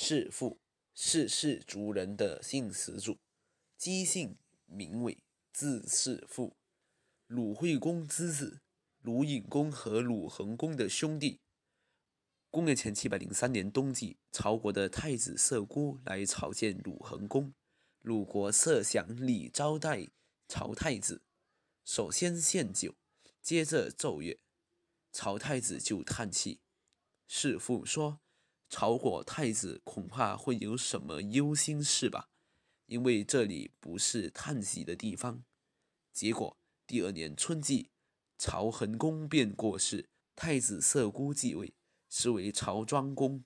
世父是氏族人的姓始祖，姬姓，名尾，字世父，鲁惠公之子，鲁隐公和鲁恒公的兄弟。公元前七百零三年冬季，曹国的太子射姑来朝见鲁恒公，鲁国设想礼招待曹太子，首先献酒，接着奏乐，曹太子就叹气。世父说。曹国太子恐怕会有什么忧心事吧？因为这里不是叹息的地方。结果，第二年春季，曹桓公便过世，太子色孤继位，是为曹庄公。